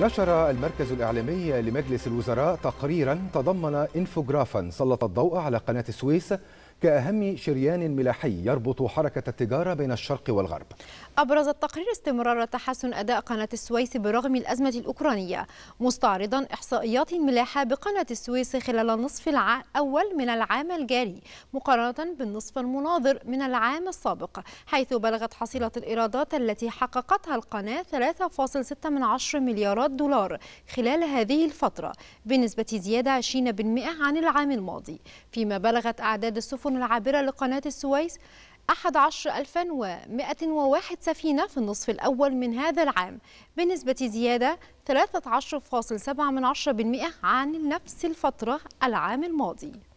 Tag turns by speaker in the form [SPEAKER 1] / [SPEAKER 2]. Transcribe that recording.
[SPEAKER 1] نشر المركز الإعلامي لمجلس الوزراء تقريرا تضمن انفوجرافا سلط الضوء على قناة السويس كأهم شريان ملاحي يربط حركة التجارة بين الشرق والغرب
[SPEAKER 2] أبرز التقرير استمرار تحسن أداء قناة السويس برغم الأزمة الأوكرانية مستعرضا إحصائيات ملاحة بقناة السويس خلال النصف الأول من العام الجاري مقارنة بالنصف المناظر من العام السابق حيث بلغت حصيلة الإيرادات التي حققتها القناة 3.6 من مليارات دولار خلال هذه الفترة بنسبة زيادة 20% عن العام الماضي فيما بلغت أعداد السفن العابرة لقناة السويس 11101 سفينة في النصف الأول من هذا العام بنسبة زيادة 13.7% عن نفس الفترة العام الماضي